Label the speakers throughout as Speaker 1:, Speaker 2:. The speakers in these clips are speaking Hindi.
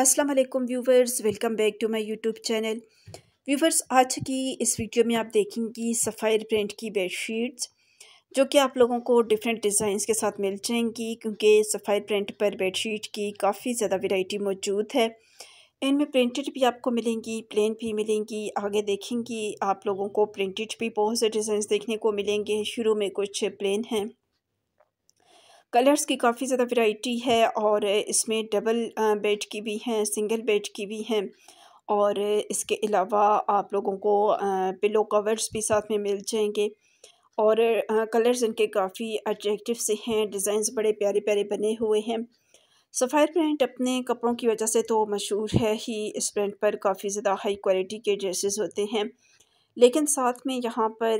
Speaker 1: अस्सलाम वालेकुम viewers welcome back to my YouTube channel viewers आज की इस वीडियो में आप देखेंगी सफ़ायर प्रिंट की बेडशीट्स जो कि आप लोगों को डिफरेंट डिज़ाइंस के साथ मिल जाएंगी क्योंकि सफ़ायर प्रिंट पर बेडशीट की काफ़ी ज़्यादा वेराइटी मौजूद है इनमें प्रिंटेड भी आपको मिलेंगी प्लेन भी मिलेंगी आगे देखेंगी आप लोगों को प्रिंटेड भी बहुत से डिज़ाइन देखने को मिलेंगे शुरू में कुछ प्लेन हैं कलर्स की काफ़ी ज़्यादा वैरायटी है और इसमें डबल बेड की भी हैं सिंगल बेड की भी हैं और इसके अलावा आप लोगों को पिलो कवर्स भी साथ में मिल जाएंगे और कलर्स इनके काफ़ी अट्रैक्टिव से हैं डिज़ाइंस बड़े प्यारे प्यारे बने हुए हैं सफ़ायर प्रिंट अपने कपड़ों की वजह से तो मशहूर है ही इस प्रिंट पर काफ़ी ज़्यादा हाई क्वालिटी के ड्रेसेस होते हैं लेकिन साथ में यहाँ पर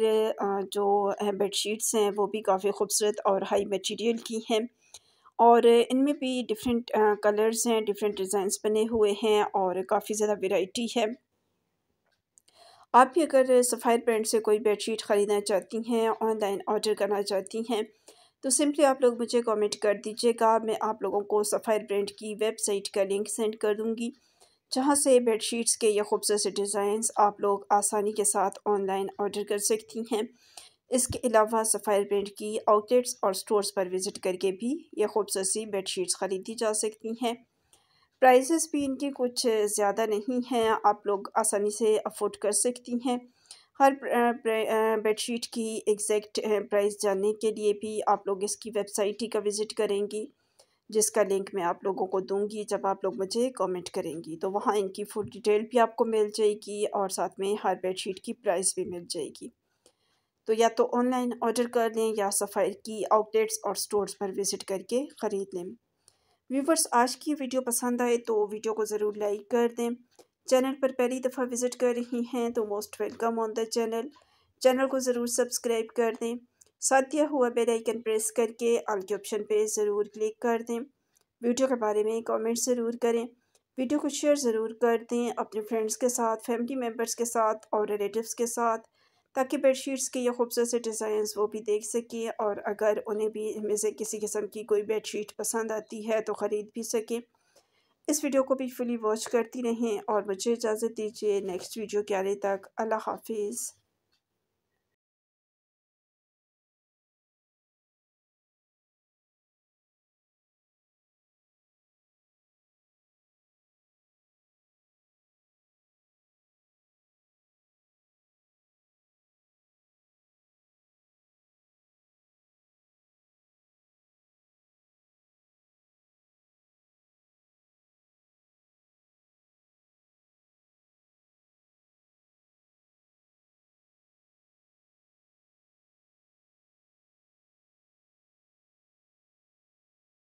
Speaker 1: जो बेडशीट्स हैं वो भी काफ़ी खूबसूरत और हाई मटेरियल की हैं और इनमें भी डिफरेंट कलर्स हैं डिफरेंट डिज़ाइंस बने हुए हैं और काफ़ी ज़्यादा वेराइटी है आप भी अगर सफ़ायर ब्रांड से कोई बेडशीट ख़रीदना चाहती हैं ऑनलाइन ऑर्डर करना चाहती हैं तो सिंपली आप लोग मुझे कमेंट कर दीजिएगा मैं आप लोगों को सफ़ायर ब्रांड की वेबसाइट का लिंक सेंड कर दूँगी जहाँ से बेडशीट्स के ये खूबसूरत डिज़ाइंस आप लोग आसानी के साथ ऑनलाइन ऑर्डर कर सकती हैं इसके अलावा सफ़ायर प्रिंट की आउटलेट्स और स्टोर्स पर विज़िट करके भी ये खूबसूरत बेड बेडशीट्स ख़रीदी जा सकती हैं प्राइसेस भी इनके कुछ ज़्यादा नहीं हैं आप लोग आसानी से अफोर्ड कर सकती हैं हर बेडशीट की एग्जैक्ट प्राइस जानने के लिए भी आप लोग इसकी वेबसाइट ही का विज़िट करेंगी जिसका लिंक मैं आप लोगों को दूंगी जब आप लोग मुझे कमेंट करेंगी तो वहाँ इनकी फुल डिटेल भी आपको मिल जाएगी और साथ में हर बेडशीट की प्राइस भी मिल जाएगी तो या तो ऑनलाइन ऑर्डर कर लें या सफ़ाई की आउटलेट्स और स्टोर्स पर विज़िट करके ख़रीद लें व्यूवर्स आज की वीडियो पसंद आए तो वीडियो को ज़रूर लाइक कर दें चैनल पर पहली दफ़ा विज़िट कर रही हैं तो most welcome on the channel channel को ज़रूर सब्सक्राइब कर दें साथ दिया हुआ बेल आइकन प्रेस करके आल के ऑप्शन पे ज़रूर क्लिक कर दें वीडियो के बारे में कमेंट ज़रूर करें वीडियो को शेयर ज़रूर कर दें अपने फ्रेंड्स के साथ फैमिली मेम्बर्स के साथ और रिलेटिव्स के साथ ताकि बेडशीट्स के ये खूबसूरत से डिज़ाइन वो भी देख सकें और अगर उन्हें भी इनमें से किसी किस्म की कोई बेडशीट पसंद आती है तो ख़रीद भी सकें इस वीडियो को भी फुली वॉच करती रहें और मुझे इजाज़त दीजिए नेक्स्ट वीडियो के आने तक अल्लाह हाफिज़